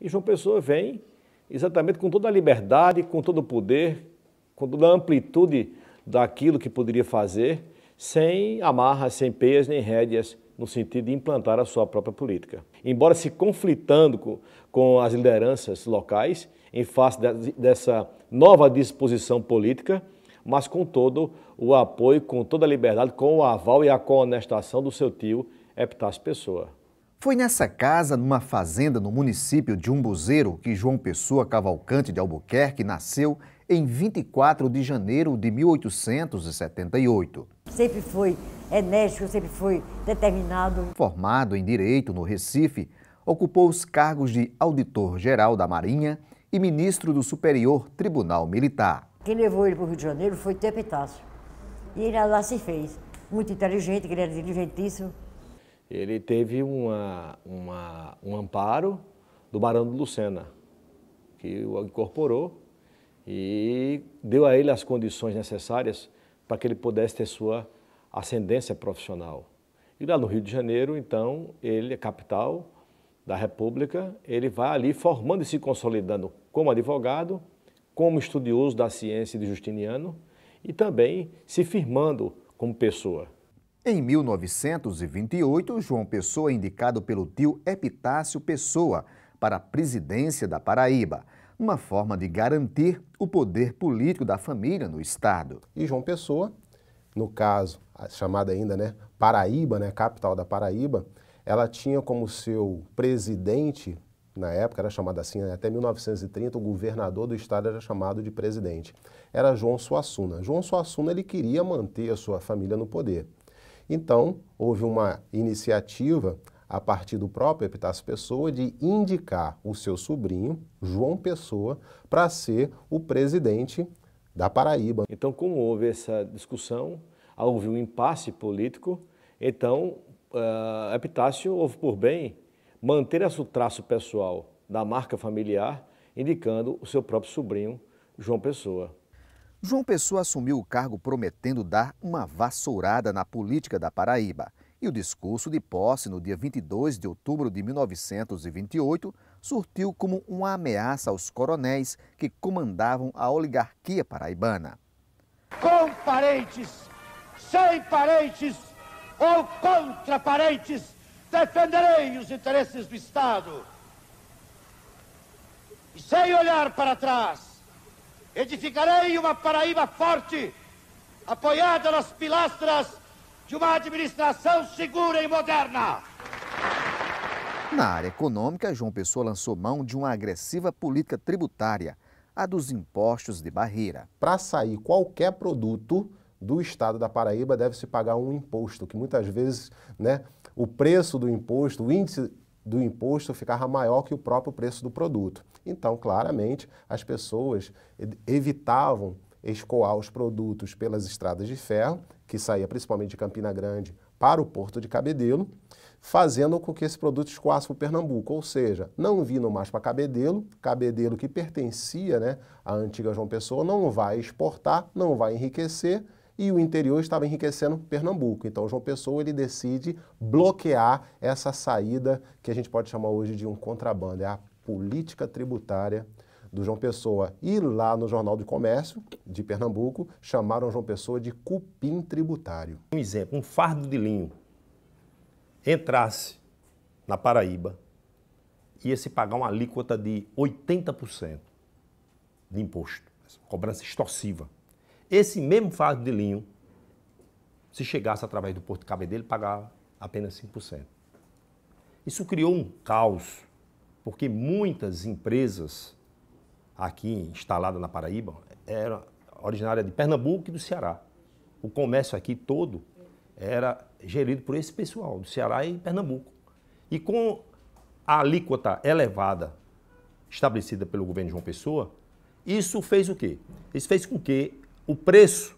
E João Pessoa vem exatamente com toda a liberdade, com todo o poder, com toda a amplitude daquilo que poderia fazer, sem amarras, sem peias nem rédeas, no sentido de implantar a sua própria política. Embora se conflitando com, com as lideranças locais, em face de, dessa nova disposição política, mas com todo o apoio, com toda a liberdade, com o aval e a conestação do seu tio Epitácio Pessoa. Foi nessa casa, numa fazenda no município de Umbuzeiro, que João Pessoa Cavalcante de Albuquerque nasceu em 24 de janeiro de 1878. Sempre foi enérgico, sempre foi determinado. Formado em Direito no Recife, ocupou os cargos de Auditor-Geral da Marinha e Ministro do Superior Tribunal Militar. Quem levou ele para o Rio de Janeiro foi Tepetácio. E ele lá se fez. Muito inteligente, ele era diligentíssimo ele teve uma, uma, um amparo do Barão de Lucena, que o incorporou e deu a ele as condições necessárias para que ele pudesse ter sua ascendência profissional. E lá no Rio de Janeiro, então, ele, é capital da República, ele vai ali formando e se consolidando como advogado, como estudioso da ciência de Justiniano e também se firmando como pessoa. Em 1928, João Pessoa é indicado pelo tio Epitácio Pessoa para a presidência da Paraíba, uma forma de garantir o poder político da família no Estado. E João Pessoa, no caso, chamada ainda né, Paraíba, né, capital da Paraíba, ela tinha como seu presidente, na época era chamada assim, né, até 1930, o governador do estado era chamado de presidente. Era João Suassuna. João Suassuna ele queria manter a sua família no poder. Então, houve uma iniciativa a partir do próprio Epitácio Pessoa de indicar o seu sobrinho, João Pessoa, para ser o presidente da Paraíba. Então, como houve essa discussão, houve um impasse político, então uh, Epitácio houve por bem manter o traço pessoal da marca familiar, indicando o seu próprio sobrinho, João Pessoa. João Pessoa assumiu o cargo prometendo dar uma vassourada na política da Paraíba. E o discurso de posse no dia 22 de outubro de 1928 surtiu como uma ameaça aos coronéis que comandavam a oligarquia paraibana. Com parentes, sem parentes ou contra parentes, defenderei os interesses do Estado. E sem olhar para trás, Edificarei uma Paraíba forte, apoiada nas pilastras de uma administração segura e moderna. Na área econômica, João Pessoa lançou mão de uma agressiva política tributária, a dos impostos de barreira. Para sair qualquer produto do estado da Paraíba, deve-se pagar um imposto, que muitas vezes né, o preço do imposto, o índice do imposto ficava maior que o próprio preço do produto. Então, claramente, as pessoas evitavam escoar os produtos pelas estradas de ferro, que saía principalmente de Campina Grande para o Porto de Cabedelo, fazendo com que esse produto escoasse para o Pernambuco, ou seja, não vindo mais para Cabedelo, Cabedelo que pertencia né, à antiga João Pessoa, não vai exportar, não vai enriquecer, e o interior estava enriquecendo Pernambuco. Então, João Pessoa ele decide bloquear essa saída que a gente pode chamar hoje de um contrabando, é a política tributária do João Pessoa. E lá no Jornal do Comércio de Pernambuco, chamaram João Pessoa de cupim tributário. Um exemplo, um fardo de linho entrasse na Paraíba, ia se pagar uma alíquota de 80% de imposto, cobrança extorsiva. Esse mesmo fardo de linho, se chegasse através do Porto Cabedelo, pagava apenas 5%. Isso criou um caos, porque muitas empresas aqui instaladas na Paraíba eram originárias de Pernambuco e do Ceará. O comércio aqui todo era gerido por esse pessoal, do Ceará e Pernambuco. E com a alíquota elevada estabelecida pelo governo de João Pessoa, isso fez o quê? Isso fez com que o preço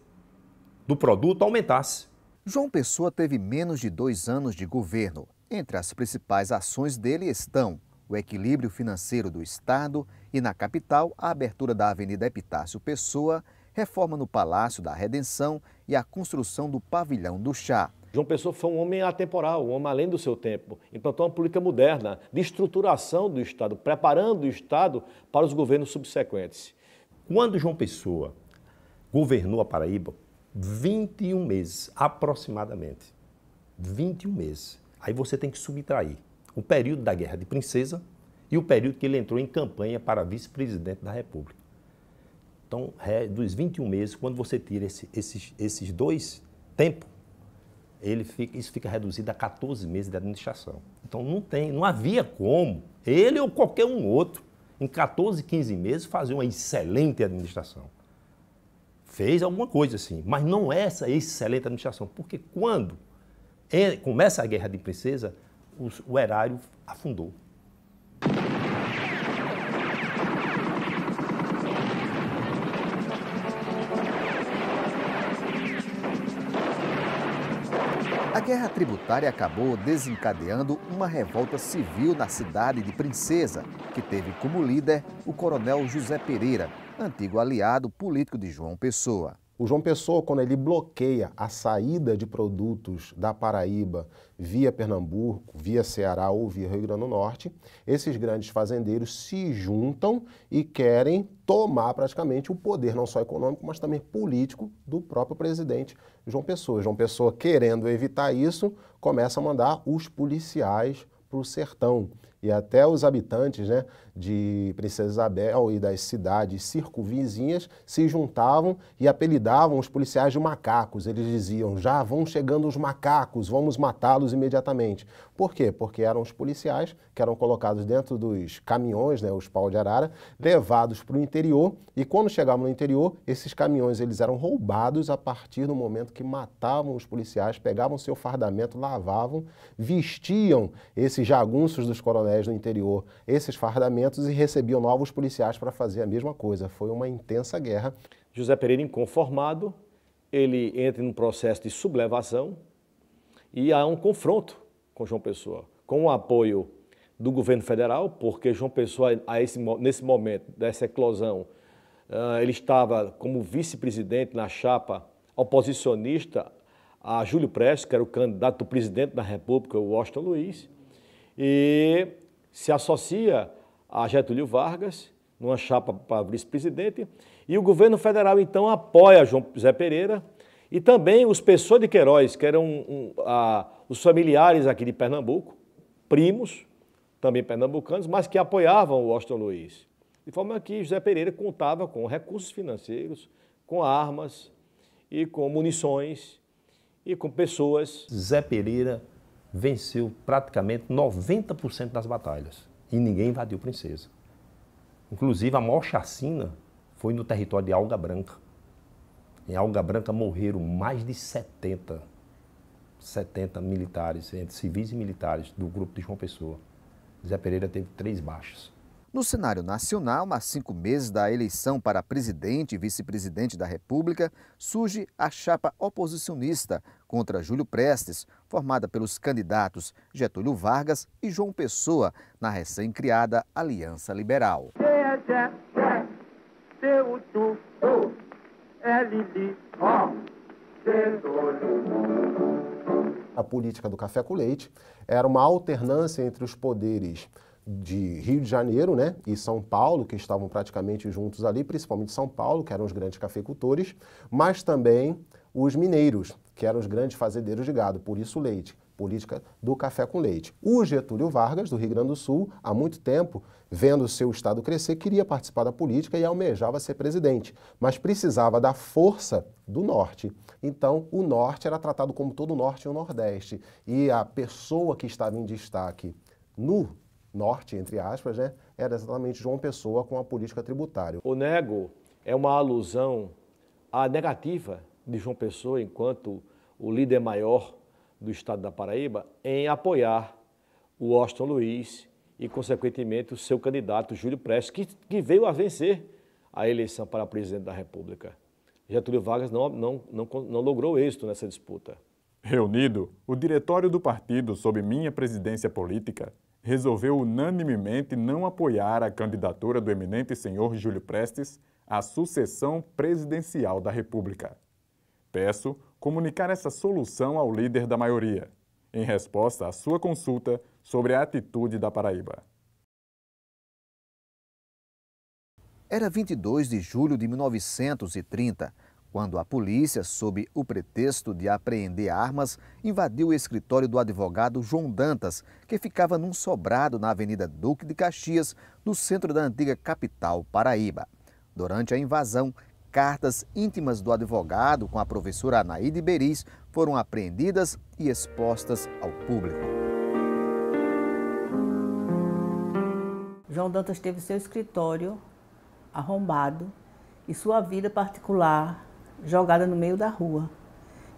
do produto aumentasse. João Pessoa teve menos de dois anos de governo. Entre as principais ações dele estão o equilíbrio financeiro do Estado e, na capital, a abertura da Avenida Epitácio Pessoa, reforma no Palácio da Redenção e a construção do Pavilhão do Chá. João Pessoa foi um homem atemporal, um homem além do seu tempo. Implantou uma política moderna de estruturação do Estado, preparando o Estado para os governos subsequentes. Quando João Pessoa governou a Paraíba 21 meses, aproximadamente. 21 meses. Aí você tem que subtrair o período da Guerra de Princesa e o período que ele entrou em campanha para vice-presidente da República. Então, é dos 21 meses, quando você tira esse, esses, esses dois tempos, ele fica, isso fica reduzido a 14 meses de administração. Então não tem, não havia como ele ou qualquer um outro, em 14, 15 meses, fazer uma excelente administração fez alguma coisa assim, mas não é essa excelente administração, porque quando é, começa a guerra de princesa, o erário afundou. A guerra tributária acabou desencadeando uma revolta civil na cidade de Princesa, que teve como líder o coronel José Pereira, antigo aliado político de João Pessoa. O João Pessoa, quando ele bloqueia a saída de produtos da Paraíba via Pernambuco, via Ceará ou via Rio Grande do Norte, esses grandes fazendeiros se juntam e querem tomar praticamente o poder, não só econômico, mas também político, do próprio presidente João Pessoa. João Pessoa, querendo evitar isso, começa a mandar os policiais para o sertão e até os habitantes né, de Princesa Isabel e das cidades circunvizinhas se juntavam e apelidavam os policiais de macacos. Eles diziam: já vão chegando os macacos, vamos matá-los imediatamente. Por quê? Porque eram os policiais que eram colocados dentro dos caminhões, né, os pau de arara, levados para o interior e quando chegavam no interior, esses caminhões eles eram roubados a partir do momento que matavam os policiais, pegavam seu fardamento, lavavam, vestiam esses jagunços dos coronéis no interior, esses fardamentos e recebiam novos policiais para fazer a mesma coisa. Foi uma intensa guerra. José Pereira, inconformado, ele entra num processo de sublevação e há um confronto com João Pessoa, com o apoio do governo federal, porque João Pessoa, a esse, nesse momento dessa eclosão, ah, ele estava como vice-presidente na chapa oposicionista a Júlio Prestes, que era o candidato presidente da República, o Washington Luiz, e se associa a Getúlio Vargas, numa chapa para vice-presidente, e o governo federal então apoia João José Pereira e também os Pessoa de Queiroz, que eram um, a, os familiares aqui de Pernambuco, primos, também pernambucanos, mas que apoiavam o Washington Luiz. De forma que José Pereira contava com recursos financeiros, com armas e com munições e com pessoas. José Pereira venceu praticamente 90% das batalhas e ninguém invadiu Princesa. Inclusive, a maior chacina foi no território de Alga Branca. Em Alga Branca morreram mais de 70, 70 militares, entre civis e militares, do grupo de João Pessoa. Zé Pereira teve três baixas. No cenário nacional, há cinco meses da eleição para presidente e vice-presidente da República, surge a chapa oposicionista contra Júlio Prestes, formada pelos candidatos Getúlio Vargas e João Pessoa, na recém-criada Aliança Liberal. É A política do café com leite era uma alternância entre os poderes de Rio de Janeiro né, e São Paulo, que estavam praticamente juntos ali, principalmente São Paulo, que eram os grandes cafeicultores, mas também os mineiros, que eram os grandes fazendeiros de gado, por isso leite política do café com leite. O Getúlio Vargas, do Rio Grande do Sul, há muito tempo, vendo o seu Estado crescer, queria participar da política e almejava ser presidente, mas precisava da força do Norte. Então, o Norte era tratado como todo o Norte e o Nordeste. E a pessoa que estava em destaque no Norte, entre aspas, né, era exatamente João Pessoa com a política tributária. O nego é uma alusão à negativa de João Pessoa enquanto o líder maior do Estado da Paraíba em apoiar o Austin Luiz e, consequentemente, o seu candidato Júlio Prestes, que, que veio a vencer a eleição para presidente da República. Getúlio Vargas não, não, não, não logrou êxito nessa disputa. Reunido, o diretório do partido, sob minha presidência política, resolveu unanimemente não apoiar a candidatura do eminente senhor Júlio Prestes à sucessão presidencial da República. Peço comunicar essa solução ao líder da maioria, em resposta à sua consulta sobre a atitude da Paraíba. Era 22 de julho de 1930, quando a polícia, sob o pretexto de apreender armas, invadiu o escritório do advogado João Dantas, que ficava num sobrado na Avenida Duque de Caxias, no centro da antiga capital paraíba. Durante a invasão, Cartas íntimas do advogado com a professora Anaíde Beris foram apreendidas e expostas ao público. João Dantas teve seu escritório arrombado e sua vida particular jogada no meio da rua.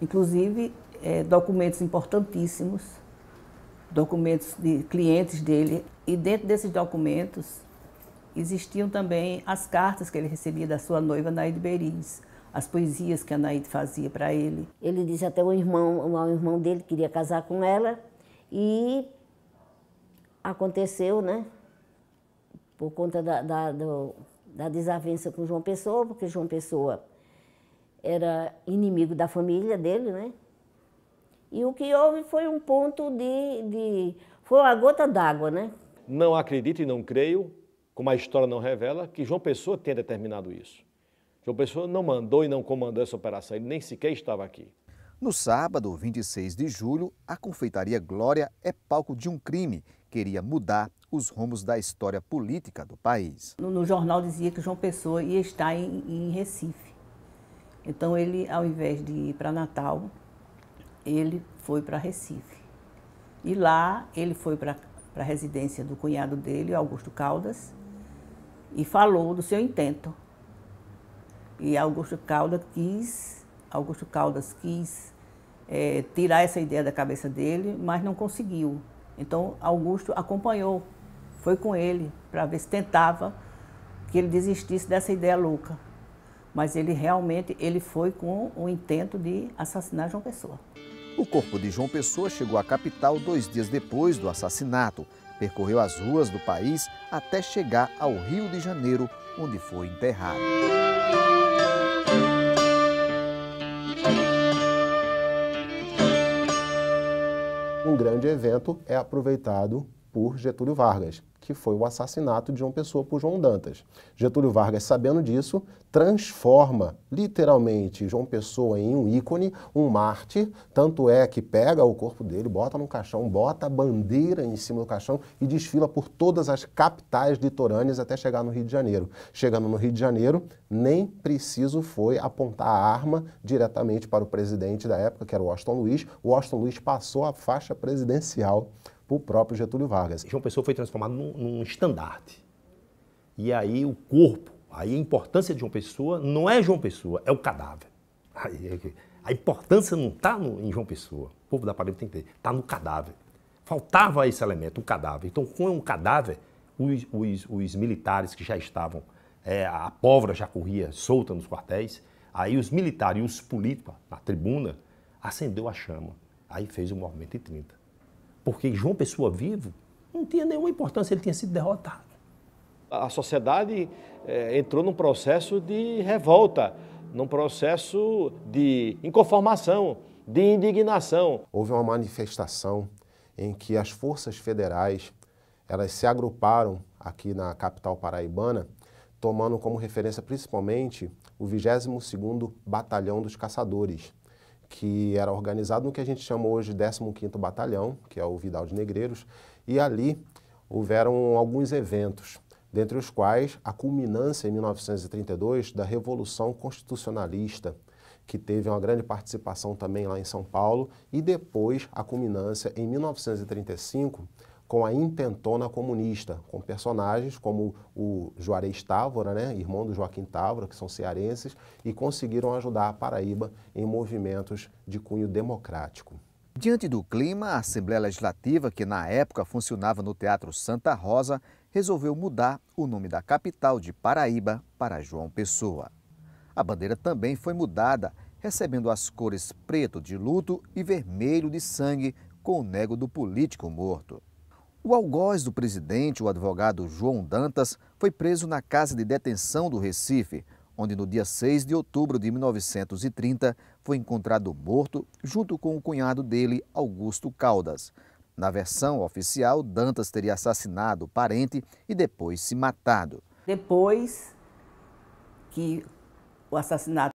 Inclusive, é, documentos importantíssimos, documentos de clientes dele. E dentro desses documentos, Existiam também as cartas que ele recebia da sua noiva Naide Beriz, as poesias que a Naide fazia para ele. Ele disse até o irmão, o irmão dele queria casar com ela e aconteceu, né? Por conta da, da, do, da desavença com João Pessoa, porque João Pessoa era inimigo da família dele, né? E o que houve foi um ponto de. de foi uma gota d'água, né? Não acredito e não creio como a história não revela, que João Pessoa tenha determinado isso. João Pessoa não mandou e não comandou essa operação, ele nem sequer estava aqui. No sábado, 26 de julho, a confeitaria Glória é palco de um crime que iria mudar os rumos da história política do país. No, no jornal dizia que João Pessoa ia estar em, em Recife. Então ele, ao invés de ir para Natal, ele foi para Recife. E lá ele foi para a residência do cunhado dele, Augusto Caldas, e falou do seu intento. E Augusto Caldas quis, Augusto Caldas quis é, tirar essa ideia da cabeça dele, mas não conseguiu. Então Augusto acompanhou, foi com ele para ver se tentava que ele desistisse dessa ideia louca. Mas ele realmente ele foi com o intento de assassinar João Pessoa. O corpo de João Pessoa chegou à capital dois dias depois do assassinato. Percorreu as ruas do país até chegar ao Rio de Janeiro, onde foi enterrado. Um grande evento é aproveitado por Getúlio Vargas, que foi o assassinato de João Pessoa por João Dantas. Getúlio Vargas, sabendo disso, transforma literalmente João Pessoa em um ícone, um mártir, tanto é que pega o corpo dele, bota num caixão, bota a bandeira em cima do caixão e desfila por todas as capitais litorâneas até chegar no Rio de Janeiro. Chegando no Rio de Janeiro, nem preciso foi apontar a arma diretamente para o presidente da época, que era o Washington Luiz. O Washington Luiz passou a faixa presidencial por próprio Getúlio Vargas. João Pessoa foi transformado num, num estandarte. E aí o corpo, aí a importância de João Pessoa não é João Pessoa, é o cadáver. Aí, é a importância não está em João Pessoa. O povo da Paraíba tem que ter. Está no cadáver. Faltava esse elemento, o cadáver. Então, com um cadáver, os, os, os militares que já estavam, é, a pólvora já corria solta nos quartéis, aí os militares e os políticos, na tribuna, acendeu a chama. Aí fez o movimento em 30 porque João Pessoa vivo não tinha nenhuma importância, ele tinha sido derrotado. A sociedade é, entrou num processo de revolta, num processo de inconformação, de indignação. Houve uma manifestação em que as forças federais elas se agruparam aqui na capital paraibana, tomando como referência principalmente o 22º Batalhão dos Caçadores, que era organizado no que a gente chama hoje 15º Batalhão, que é o Vidal de Negreiros, e ali houveram alguns eventos, dentre os quais a culminância em 1932 da Revolução Constitucionalista, que teve uma grande participação também lá em São Paulo, e depois a culminância em 1935 com a intentona comunista, com personagens como o Juarez Távora, né, irmão do Joaquim Távora, que são cearenses, e conseguiram ajudar a Paraíba em movimentos de cunho democrático. Diante do clima, a Assembleia Legislativa, que na época funcionava no Teatro Santa Rosa, resolveu mudar o nome da capital de Paraíba para João Pessoa. A bandeira também foi mudada, recebendo as cores preto de luto e vermelho de sangue com o nego do político morto. O algoz do presidente, o advogado João Dantas, foi preso na casa de detenção do Recife, onde no dia 6 de outubro de 1930 foi encontrado morto junto com o cunhado dele, Augusto Caldas. Na versão oficial, Dantas teria assassinado o parente e depois se matado. Depois que o assassinato